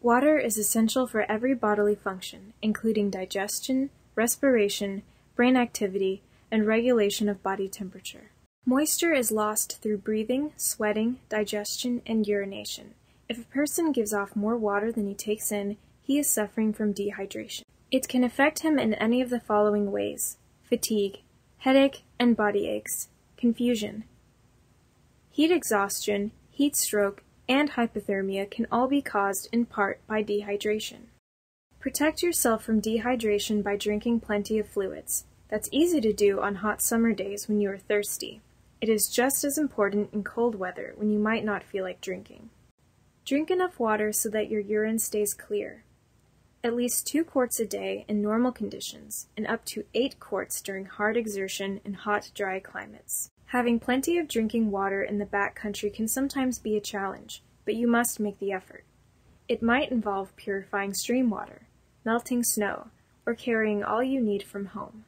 Water is essential for every bodily function, including digestion, respiration, brain activity, and regulation of body temperature. Moisture is lost through breathing, sweating, digestion, and urination. If a person gives off more water than he takes in, he is suffering from dehydration. It can affect him in any of the following ways fatigue, headache and body aches, confusion, heat exhaustion, heat stroke, and hypothermia can all be caused in part by dehydration. Protect yourself from dehydration by drinking plenty of fluids. That's easy to do on hot summer days when you are thirsty. It is just as important in cold weather when you might not feel like drinking. Drink enough water so that your urine stays clear at least two quarts a day in normal conditions and up to eight quarts during hard exertion in hot, dry climates. Having plenty of drinking water in the backcountry can sometimes be a challenge, but you must make the effort. It might involve purifying stream water, melting snow, or carrying all you need from home.